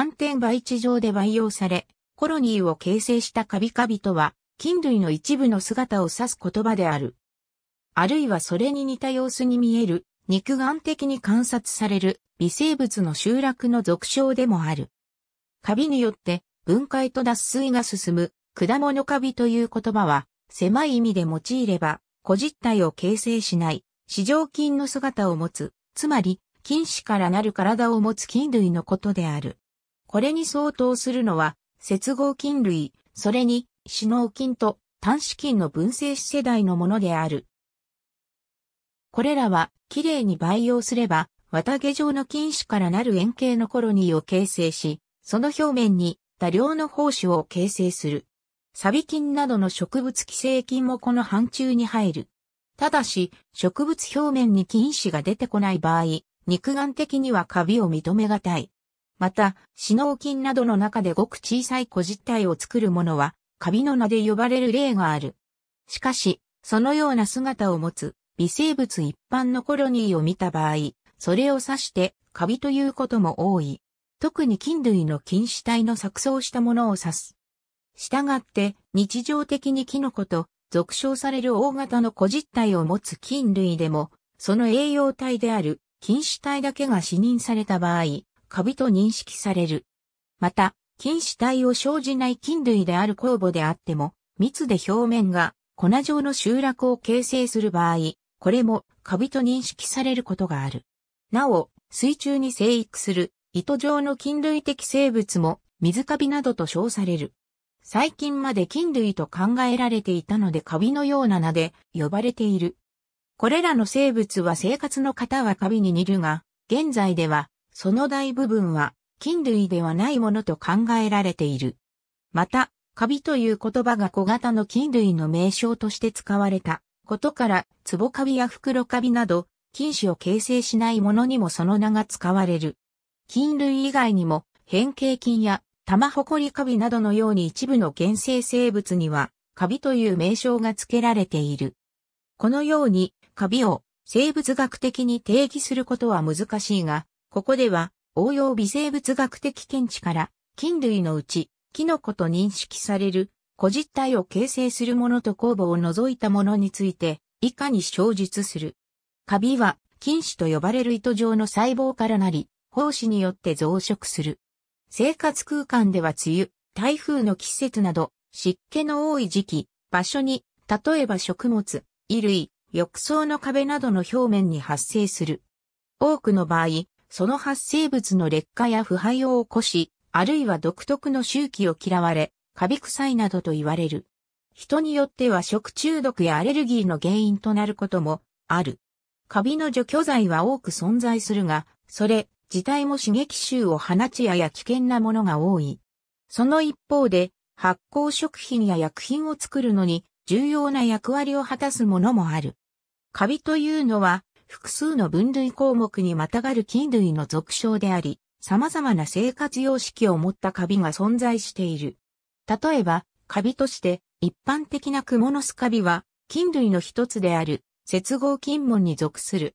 反点培地上で培養され、コロニーを形成したカビカビとは、菌類の一部の姿を指す言葉である。あるいはそれに似た様子に見える、肉眼的に観察される微生物の集落の俗称でもある。カビによって分解と脱水が進む果物カビという言葉は狭い意味で用いれば個実体を形成しない市場菌の姿を持つ、つまり菌糸からなる体を持つ菌類のことである。これに相当するのは、接合菌類、それに、死脳菌と短子菌の分生子世代のものである。これらは、きれいに培養すれば、綿毛状の菌糸からなる円形のコロニーを形成し、その表面に多量の胞子を形成する。サビ菌などの植物寄生菌もこの範疇に入る。ただし、植物表面に菌糸が出てこない場合、肉眼的にはカビを認めがたい。また、死脳菌などの中でごく小さい小実体を作るものは、カビの名で呼ばれる例がある。しかし、そのような姿を持つ微生物一般のコロニーを見た場合、それを指してカビということも多い。特に菌類の菌糸体の錯綜したものを指す。従って、日常的にキノコと俗称される大型の小実体を持つ菌類でも、その栄養体である菌糸体だけが死認された場合、カビと認識される。また、菌糸体を生じない菌類である酵母であっても、蜜で表面が粉状の集落を形成する場合、これもカビと認識されることがある。なお、水中に生育する糸状の菌類的生物も水カビなどと称される。最近まで菌類と考えられていたのでカビのような名で呼ばれている。これらの生物は生活の方はカビに似るが、現在ではその大部分は菌類ではないものと考えられている。また、カビという言葉が小型の菌類の名称として使われたことから、ツボカビや袋カビなど、菌種を形成しないものにもその名が使われる。菌類以外にも、変形菌や玉ほこりカビなどのように一部の原生生物には、カビという名称が付けられている。このように、カビを生物学的に定義することは難しいが、ここでは応用微生物学的見地から菌類のうちキノコと認識される個実体を形成するものと酵母を除いたものについて以下に詳述する。カビは菌糸と呼ばれる糸状の細胞からなり、胞子によって増殖する。生活空間では梅雨、台風の季節など湿気の多い時期、場所に、例えば食物、衣類、浴槽の壁などの表面に発生する。多くの場合、その発生物の劣化や腐敗を起こし、あるいは独特の周期を嫌われ、カビ臭いなどと言われる。人によっては食中毒やアレルギーの原因となることもある。カビの除去剤は多く存在するが、それ自体も刺激臭を放ちやや危険なものが多い。その一方で、発酵食品や薬品を作るのに重要な役割を果たすものもある。カビというのは複数の分類項目にまたがる菌類の俗称であり、様々な生活様式を持ったカビが存在している。例えば、カビとして一般的なクモのスカビは菌類の一つである接合菌門に属する。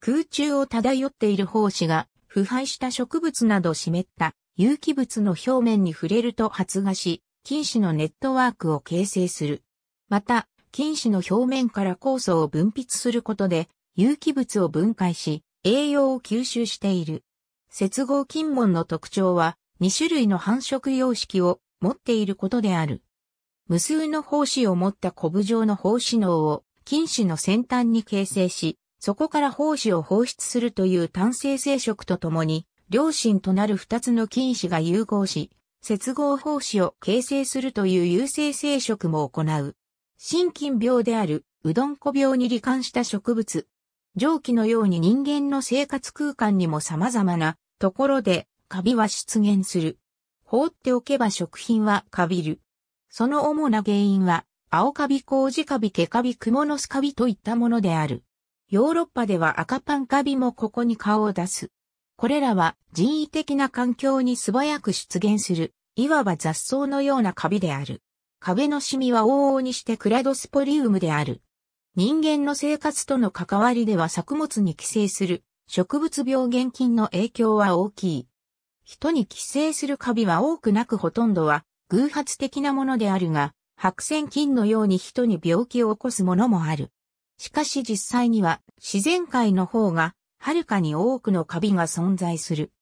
空中を漂っている胞子が腐敗した植物など湿った有機物の表面に触れると発芽し、菌糸のネットワークを形成する。また、菌糸の表面から酵素を分泌することで有機物を分解し、栄養を吸収している。接合金門の特徴は、2種類の繁殖様式を持っていることである。無数の胞子を持ったコブ状の胞子脳を菌糸の先端に形成し、そこから胞子を放出するという単性生殖とともに、両親となる二つの菌糸が融合し、接合胞子を形成するという有性生殖も行う。心筋病である、うどんこ病に罹患した植物、蒸気のように人間の生活空間にも様々なところでカビは出現する。放っておけば食品はカビる。その主な原因は、青カビ、麹カビ、毛カビ、クモノスカビといったものである。ヨーロッパでは赤パンカビもここに顔を出す。これらは人為的な環境に素早く出現する、いわば雑草のようなカビである。壁のシミは往々にしてクラドスポリウムである。人間の生活との関わりでは作物に寄生する植物病原菌の影響は大きい。人に寄生するカビは多くなくほとんどは偶発的なものであるが、白線菌のように人に病気を起こすものもある。しかし実際には自然界の方がはるかに多くのカビが存在する。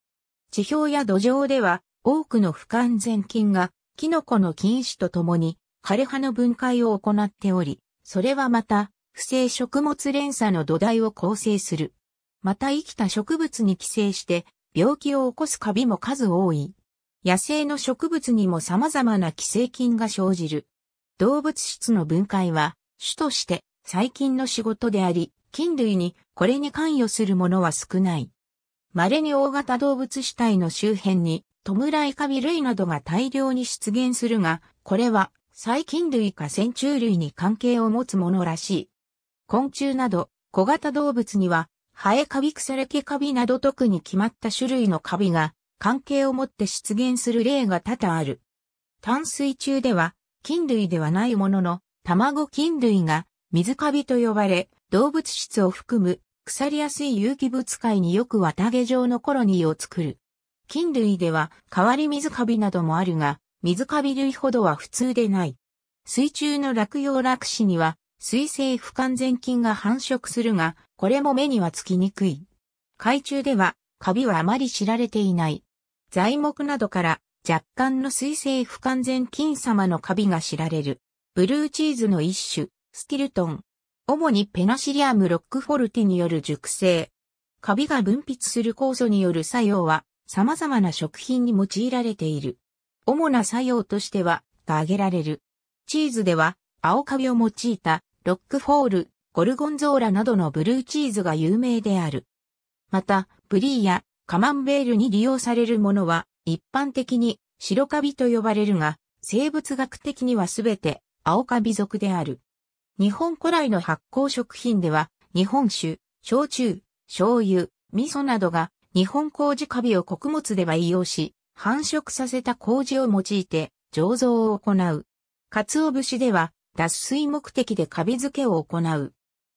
地表や土壌では多くの不完全菌がキノコの菌糸とともに枯葉の分解を行っており、それはまた不正食物連鎖の土台を構成する。また生きた植物に寄生して病気を起こすカビも数多い。野生の植物にも様々な寄生菌が生じる。動物質の分解は主として細菌の仕事であり、菌類にこれに関与するものは少ない。稀に大型動物死体の周辺に弔いカビ類などが大量に出現するが、これは細菌類か線虫類に関係を持つものらしい。昆虫など、小型動物には、ハエカビクサレケカビなど特に決まった種類のカビが関係をもって出現する例が多々ある。淡水中では菌類ではないものの卵菌類が水カビと呼ばれ動物質を含む腐りやすい有機物界によく綿毛状のコロニーを作る。菌類では変わり水カビなどもあるが水カビ類ほどは普通でない。水中の落葉落死には水性不完全菌が繁殖するが、これも目にはつきにくい。海中では、カビはあまり知られていない。材木などから若干の水性不完全菌様のカビが知られる。ブルーチーズの一種、スキルトン。主にペナシリアムロックフォルティによる熟成。カビが分泌する酵素による作用は様々な食品に用いられている。主な作用としては、が挙げられる。チーズでは、青カビを用いたロックフォール、ゴルゴンゾーラなどのブルーチーズが有名である。また、ブリーやカマンベールに利用されるものは、一般的に白カビと呼ばれるが、生物学的にはすべて青カビ属である。日本古来の発酵食品では、日本酒、焼酎、醤油、味噌などが日本麹カビを穀物で培養し、繁殖させた麹を用いて醸造を行う。鰹節では脱水目的でカビ付けを行う。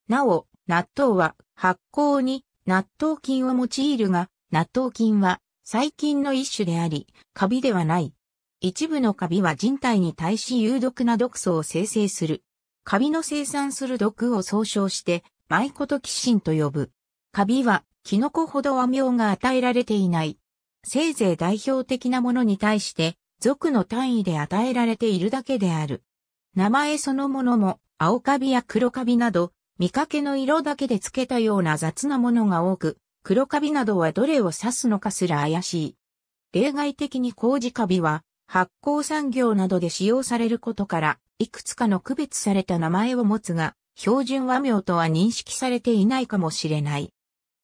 なお、納豆は発酵に納豆菌を用いるが、納豆菌は細菌の一種であり、カビではない。一部のカビは人体に対し有毒な毒素を生成する。カビの生産する毒を総称して、マイコトキシンと呼ぶ。カビは、キノコほど和名が与えられていない。せいぜい代表的なものに対して、属の単位で与えられているだけである。名前そのものも青カビや黒カビなど、見かけの色だけで付けたような雑なものが多く、黒カビなどはどれを指すのかすら怪しい。例外的に麹カビは発酵産業などで使用されることから、いくつかの区別された名前を持つが、標準和名とは認識されていないかもしれない。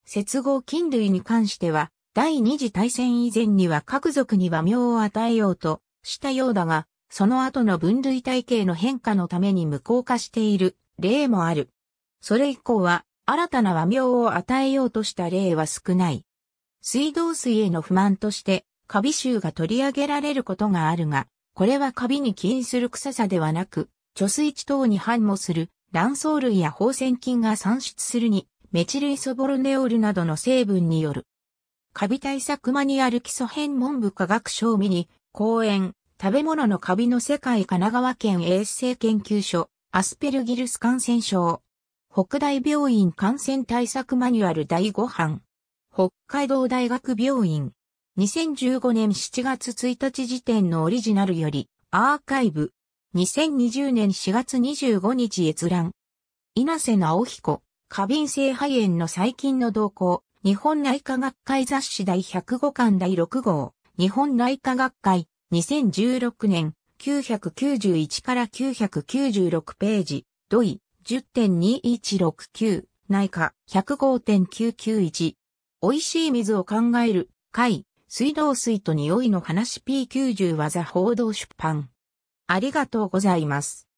接合菌類に関しては、第二次大戦以前には各族に和名を与えようとしたようだが、その後の分類体系の変化のために無効化している例もある。それ以降は新たな和名を与えようとした例は少ない。水道水への不満として、カビ臭が取り上げられることがあるが、これはカビに起因する臭さではなく、貯水池等に反応する卵巣類や放線菌が産出するに、メチルイソボルネオールなどの成分による。カビ対策マニュアル基礎編文部科学賞ミニ、講演、食べ物のカビの世界神奈川県衛生研究所、アスペルギルス感染症。北大病院感染対策マニュアル第5版。北海道大学病院。2015年7月1日時点のオリジナルより、アーカイブ。2020年4月25日閲覧。稲瀬直彦、過敏性肺炎の最近の動向、日本内科学会雑誌第105巻第6号、日本内科学会、2016年、991から996ページ、土井、10.2169、内科、105.991。美味しい水を考える、海、水道水と匂いの話 P90 技報道出版。ありがとうございます。